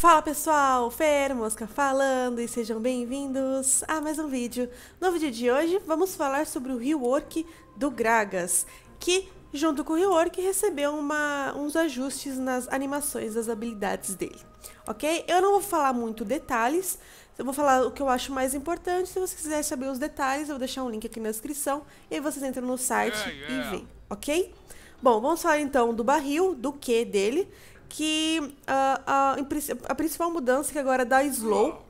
Fala pessoal, Fer Mosca falando e sejam bem-vindos a mais um vídeo. No vídeo de hoje vamos falar sobre o rework do Gragas, que junto com o rework recebeu uma, uns ajustes nas animações das habilidades dele, ok? Eu não vou falar muito detalhes, eu vou falar o que eu acho mais importante, se você quiser saber os detalhes eu vou deixar um link aqui na descrição e aí vocês entram no site yeah, yeah. e vêm, ok? Bom, vamos falar então do barril, do que dele, que ah, a a, a, principal mudança que agora é dá slow.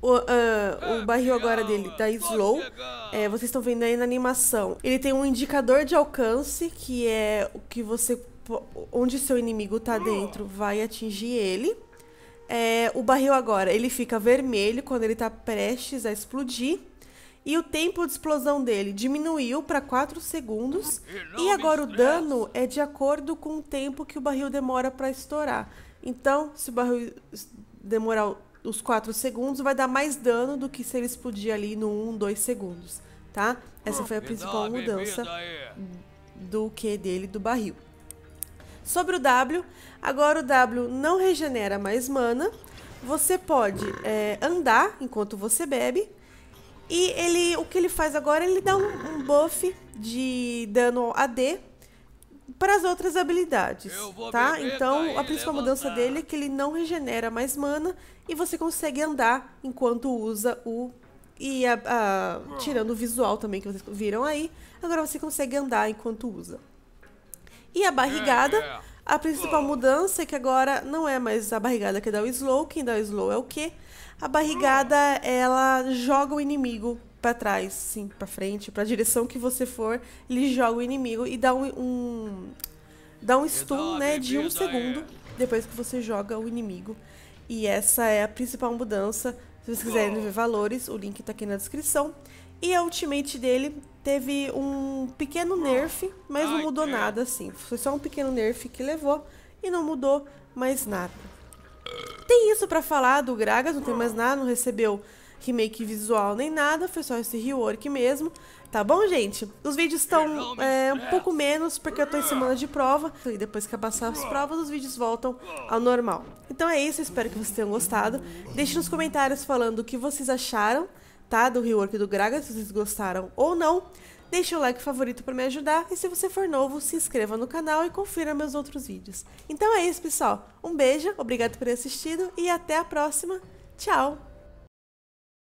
O, uh, o é, barril agora dele da Slow, é, vocês estão vendo aí na animação. Ele tem um indicador de alcance, que é o que você. onde seu inimigo tá hum. dentro vai atingir ele. É, o barril agora, ele fica vermelho quando ele tá prestes a explodir. E o tempo de explosão dele diminuiu para 4 segundos. Ah, e agora o dano é de acordo com o tempo que o barril demora para estourar. Então, se o barril demorar os 4 segundos, vai dar mais dano do que se ele explodir ali no 1, 2 segundos, tá? Essa foi a ah, principal mudança do que dele do barril. Sobre o W, agora o W não regenera mais mana. Você pode é, andar enquanto você bebe e ele, o que ele faz agora, ele dá um, um buff de dano AD para as outras habilidades, tá? Então, tá a principal levantar. mudança dele é que ele não regenera mais mana e você consegue andar enquanto usa o... E a, a, tirando o visual também que vocês viram aí, agora você consegue andar enquanto usa. E a barrigada... É, é. A principal mudança é que agora não é mais a barrigada que dá o slow, quem dá o slow é o quê? A barrigada, ela joga o inimigo para trás, sim, para frente, para a direção que você for, ele joga o inimigo e dá um, um dá um stun, né, de um segundo é. depois que você joga o inimigo. E essa é a principal mudança. Se vocês quiserem ver valores, o link está aqui na descrição. E a ultimate dele teve um pequeno nerf, mas não mudou é. nada assim. Foi só um pequeno nerf que levou e não mudou mais nada. Tem isso para falar do Gragas, não tem mais nada, não recebeu remake visual nem nada, foi só esse rework mesmo. Tá bom, gente? Os vídeos estão é, um pouco menos, porque eu tô em semana de prova, e depois que passar as provas, os vídeos voltam ao normal. Então é isso, espero que vocês tenham gostado. Deixe nos comentários falando o que vocês acharam tá? Do rework do Gragas, se vocês gostaram ou não. Deixe o like favorito para me ajudar e se você for novo, se inscreva no canal e confira meus outros vídeos. Então é isso, pessoal. Um beijo, obrigado por ter assistido e até a próxima. Tchau!